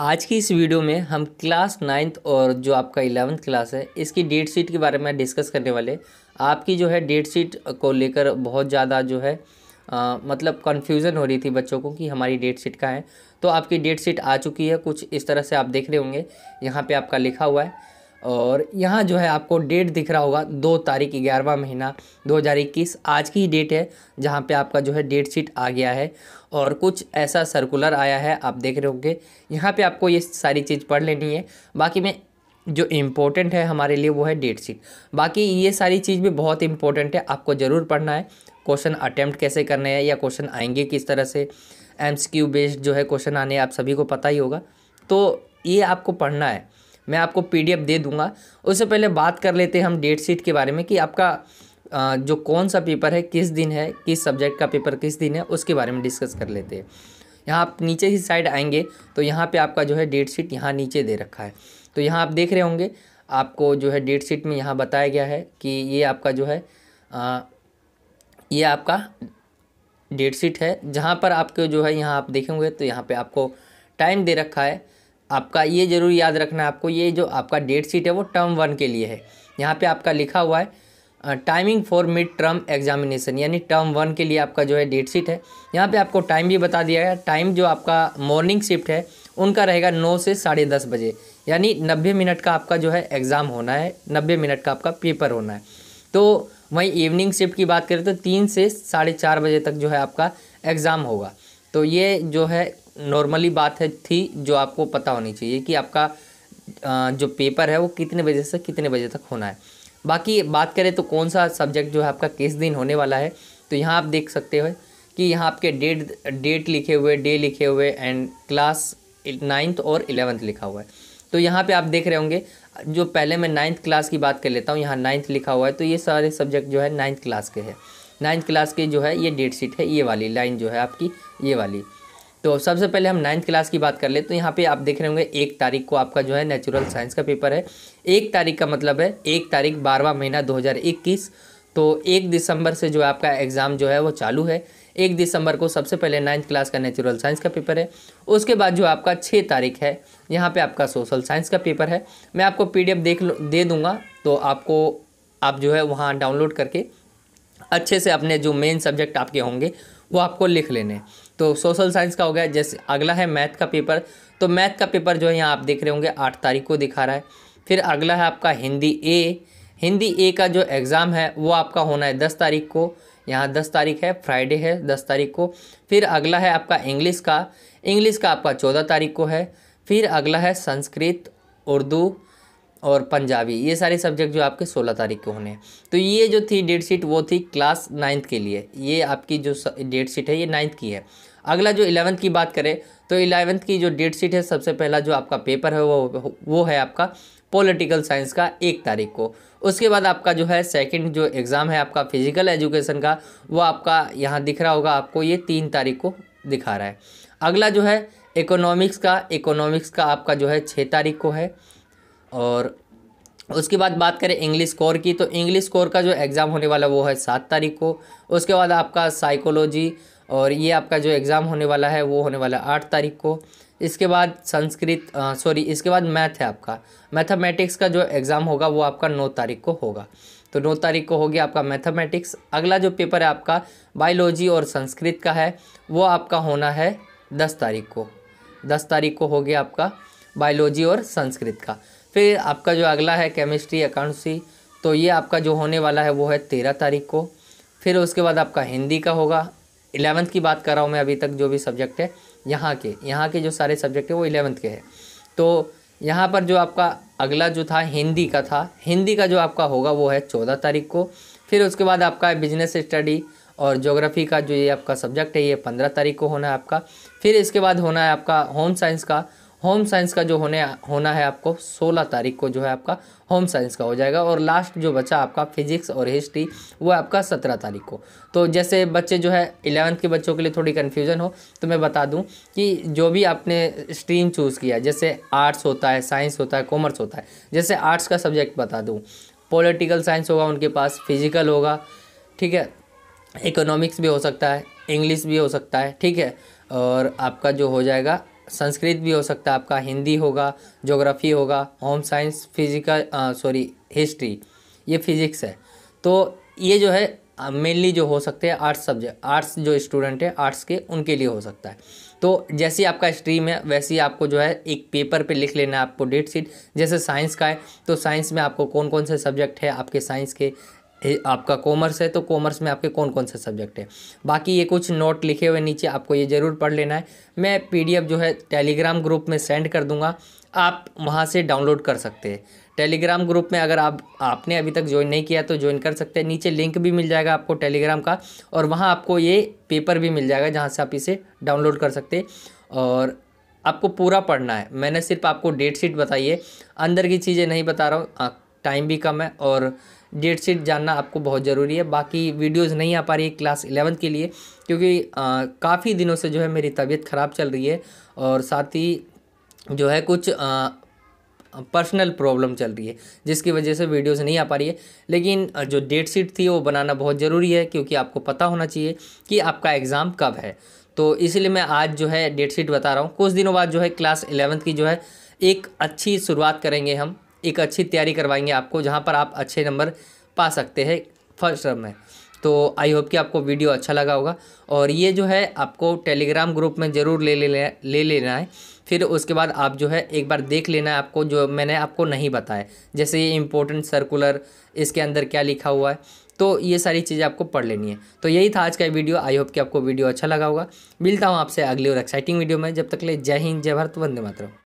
आज की इस वीडियो में हम क्लास नाइन्थ और जो आपका इलेवंथ क्लास है इसकी डेट शीट के बारे में डिस्कस करने वाले आपकी जो है डेट शीट को लेकर बहुत ज़्यादा जो है आ, मतलब कन्फ्यूज़न हो रही थी बच्चों को कि हमारी डेट शीट कहाँ है तो आपकी डेट शीट आ चुकी है कुछ इस तरह से आप देख रहे होंगे यहाँ पे आपका लिखा हुआ है और यहाँ जो है आपको डेट दिख रहा होगा दो तारीख ग्यारहवा महीना 2021 आज की डेट है जहाँ पे आपका जो है डेट शीट आ गया है और कुछ ऐसा सर्कुलर आया है आप देख रहे होंगे यहाँ पे आपको ये सारी चीज़ पढ़ लेनी है बाकी मैं जो इम्पोर्टेंट है हमारे लिए वो है डेट शीट बाकी ये सारी चीज़ भी बहुत इम्पोर्टेंट है आपको ज़रूर पढ़ना है क्वेश्चन अटैम्प्ट कैसे करने हैं या क्वेश्चन आएंगे किस तरह से एम्स क्यू बेस्ड जो है क्वेश्चन आने आप सभी को पता ही होगा तो ये आपको पढ़ना है मैं आपको पीडीएफ दे दूंगा उससे पहले बात कर लेते हैं हम डेट शीट के बारे में कि आपका जो कौन सा पेपर है किस दिन है किस सब्जेक्ट का पेपर किस दिन है उसके बारे में डिस्कस कर लेते हैं यहाँ आप नीचे ही साइड आएंगे तो यहाँ पे आपका जो है डेट शीट यहाँ नीचे दे रखा है तो यहाँ आप देख रहे होंगे आपको जो है डेट शीट में यहाँ बताया गया है कि ये आपका जो है आ, ये आपका डेट शीट है जहाँ पर आपके जो है यहाँ आप देखेंगे तो यहाँ पर आपको टाइम दे रखा है आपका ये जरूर याद रखना है आपको ये जो आपका डेट शीट है वो टर्म वन के लिए है यहाँ पे आपका लिखा हुआ है timing for mid term examination यानी टर्म वन के लिए आपका जो है डेट शीट है यहाँ पे आपको टाइम भी बता दिया गया टाइम जो आपका मॉर्निंग शिफ्ट है उनका रहेगा नौ से साढ़े दस बजे यानी नब्बे मिनट का आपका जो है एग्ज़ाम होना है नब्बे मिनट का आपका पेपर होना है तो वहीं इवनिंग शिफ्ट की बात करें तो तीन से साढ़े चार बजे तक जो है आपका एग्ज़ाम होगा तो ये जो है नॉर्मली बात है थी जो आपको पता होनी चाहिए कि आपका जो पेपर है वो कितने बजे से कितने बजे तक होना है बाकी बात करें तो कौन सा सब्जेक्ट जो है आपका किस दिन होने वाला है तो यहाँ आप देख सकते हो कि यहाँ आपके डेट डेट लिखे हुए डे लिखे हुए एंड क्लास नाइन्थ और इलेवंथ लिखा हुआ है तो यहाँ पे आप देख रहे होंगे जो पहले मैं नाइन्थ क्लास की बात कर लेता हूँ यहाँ नाइन्थ लिखा हुआ है तो ये सारे सब्जेक्ट जो है नाइन्थ क्लास के हैं नाइन्थ क्लास के जो है ये डेट शीट है ये वाली लाइन जो है आपकी ये वाली तो सबसे पहले हम नाइन्थ क्लास की बात कर ले तो यहाँ पे आप देख रहे होंगे एक तारीख को आपका जो है नेचुरल साइंस का पेपर है एक तारीख का मतलब है एक तारीख बारहवा महीना 2021 तो एक दिसंबर से जो है आपका एग्ज़ाम जो है वो चालू है एक दिसंबर को सबसे पहले नाइन्थ क्लास का नेचुरल साइंस का पेपर है उसके बाद जो आपका छः तारीख है यहाँ पर आपका सोशल साइंस का पेपर है मैं आपको पी देख दे दूँगा तो आपको आप जो है वहाँ डाउनलोड करके अच्छे से अपने जो मेन सब्जेक्ट आपके होंगे वो आपको लिख लेने तो सोशल साइंस का हो गया जैसे अगला है मैथ का पेपर तो मैथ का पेपर जो है यहाँ आप देख रहे होंगे आठ तारीख को दिखा रहा है फिर अगला है आपका हिंदी ए हिंदी ए का जो एग्ज़ाम है वो आपका होना है दस तारीख को यहाँ दस तारीख है फ्राइडे है दस तारीख को फिर अगला है आपका इंग्लिश का इंग्लिश का आपका चौदह तारीख को है फिर अगला है संस्कृत उर्दू और पंजाबी ये सारे सब्जेक्ट जो आपके सोलह तारीख को होने हैं तो ये जो थी डेट शीट वो थी क्लास नाइन्थ के लिए ये आपकी जो डेट शीट है ये नाइन्थ की है अगला जो इलेवंथ की बात करें तो इलेवंथ की जो डेट शीट है सबसे पहला जो आपका पेपर है वो वो है आपका पॉलिटिकल साइंस का एक तारीख को उसके बाद आपका जो है सेकंड जो एग्ज़ाम है आपका फिजिकल एजुकेशन का वो आपका यहाँ दिख रहा होगा आपको ये तीन तारीख को दिखा रहा है अगला जो है इकोनॉमिक्स का इकोनॉमिक्स का आपका जो है छः तारीख को है और उसके बाद बात करें इंग्लिश कोर की तो इंग्लिश कोर का जो एग्ज़ाम होने वाला वो है सात तारीख को उसके बाद आपका साइकोलॉजी और ये आपका जो एग्ज़ाम होने वाला है वो होने वाला आठ तारीख को इसके बाद संस्कृत सॉरी इसके बाद मैथ है आपका मैथमेटिक्स का जो एग्ज़ाम होगा वो आपका नौ तारीख को होगा तो नौ तारीख को होगी आपका मैथमेटिक्स अगला जो पेपर है आपका बायोलॉजी और संस्कृत का है वो आपका होना है दस तारीख को दस तारीख को हो गया आपका बायोलॉजी और संस्कृत का फिर आपका जो अगला है केमिस्ट्री अकाउंटसी तो ये आपका जो होने वाला है वो है तेरह तारीख को फिर उसके बाद आपका हिंदी का होगा इलेवंथ की बात कर रहा हूँ मैं अभी तक जो भी सब्जेक्ट है यहाँ के यहाँ के जो सारे सब्जेक्ट है वो इलेवंथ के हैं तो यहाँ पर जो आपका अगला जो था हिंदी का था हिंदी का जो आपका होगा वो है चौदह तारीख को फिर उसके बाद आपका बिजनेस स्टडी और जोग्राफ़ी का जो ये आपका सब्जेक्ट है ये पंद्रह तारीख को होना है आपका फिर इसके बाद होना है आपका होम साइंस का होम साइंस का जो होने होना है आपको सोलह तारीख को जो है आपका होम साइंस का हो जाएगा और लास्ट जो बचा आपका फिजिक्स और हिस्ट्री वो आपका सत्रह तारीख को तो जैसे बच्चे जो है इलेवंथ के बच्चों के लिए थोड़ी कन्फ्यूजन हो तो मैं बता दूं कि जो भी आपने स्ट्रीम चूज़ किया जैसे आर्ट्स होता है साइंस होता है कॉमर्स होता है जैसे आर्ट्स का सब्जेक्ट बता दूँ पोलिटिकल साइंस होगा उनके पास फिजिकल होगा ठीक है इकोनॉमिक्स भी हो सकता है इंग्लिश भी हो सकता है ठीक है और आपका जो हो जाएगा संस्कृत भी हो सकता है आपका हिंदी होगा जोग्राफ़ी होगा home science physical sorry history ये फिजिक्स है तो ये जो है मेनली जो हो सकते हैं आर्ट्स सब्जेक्ट आर्ट्स जो स्टूडेंट है आर्ट्स के उनके लिए हो सकता है तो जैसे आपका स्ट्रीम है वैसे ही आपको जो है एक पेपर पे लिख लेना है आपको डेट शीट जैसे साइंस का है तो साइंस में आपको कौन कौन से सब्जेक्ट है आपके साइंस के आपका कॉमर्स है तो कॉमर्स में आपके कौन कौन से सब्जेक्ट है बाकी ये कुछ नोट लिखे हुए नीचे आपको ये ज़रूर पढ़ लेना है मैं पीडीएफ जो है टेलीग्राम ग्रुप में सेंड कर दूंगा आप वहाँ से डाउनलोड कर सकते हैं टेलीग्राम ग्रुप में अगर आप आपने अभी तक ज्वाइन नहीं किया तो ज्वाइन कर सकते हैं नीचे लिंक भी मिल जाएगा आपको टेलीग्राम का और वहाँ आपको ये पेपर भी मिल जाएगा जहाँ से आप इसे डाउनलोड कर सकते और आपको पूरा पढ़ना है मैंने सिर्फ आपको डेट शीट बताई है अंदर की चीज़ें नहीं बता रहा हूँ टाइम भी कम है और डेट शीट जानना आपको बहुत ज़रूरी है बाकी वीडियोज़ नहीं आ पा रही है क्लास इलेवंथ के लिए क्योंकि काफ़ी दिनों से जो है मेरी तबीयत ख़राब चल रही है और साथ ही जो है कुछ आ, पर्सनल प्रॉब्लम चल रही है जिसकी वजह से वीडियोस नहीं आ पा रही है लेकिन जो डेट शीट थी वो बनाना बहुत ज़रूरी है क्योंकि आपको पता होना चाहिए कि आपका एग्ज़ाम कब है तो इसलिए मैं आज जो है डेट शीट बता रहा हूँ कुछ दिनों बाद जो है क्लास इलेवंथ की जो है एक अच्छी शुरुआत करेंगे हम एक अच्छी तैयारी करवाएंगे आपको जहाँ पर आप अच्छे नंबर पा सकते हैं फर्स्ट टर्म में तो आई होप कि आपको वीडियो अच्छा लगा होगा और ये जो है आपको टेलीग्राम ग्रुप में ज़रूर ले ले ले लेना है फिर उसके बाद आप जो है एक बार देख लेना है आपको जो मैंने आपको नहीं बताया जैसे ये इम्पोर्टेंट सर्कुलर इसके अंदर क्या लिखा हुआ है तो ये सारी चीज़ें आपको पढ़ लेनी है तो यही था आज का वीडियो आई होप कि आपको वीडियो अच्छा लगा होगा मिलता हूँ आपसे अगली और एक्साइटिंग वीडियो में जब तक ले जय हिंद जय भारत वंदे मातरम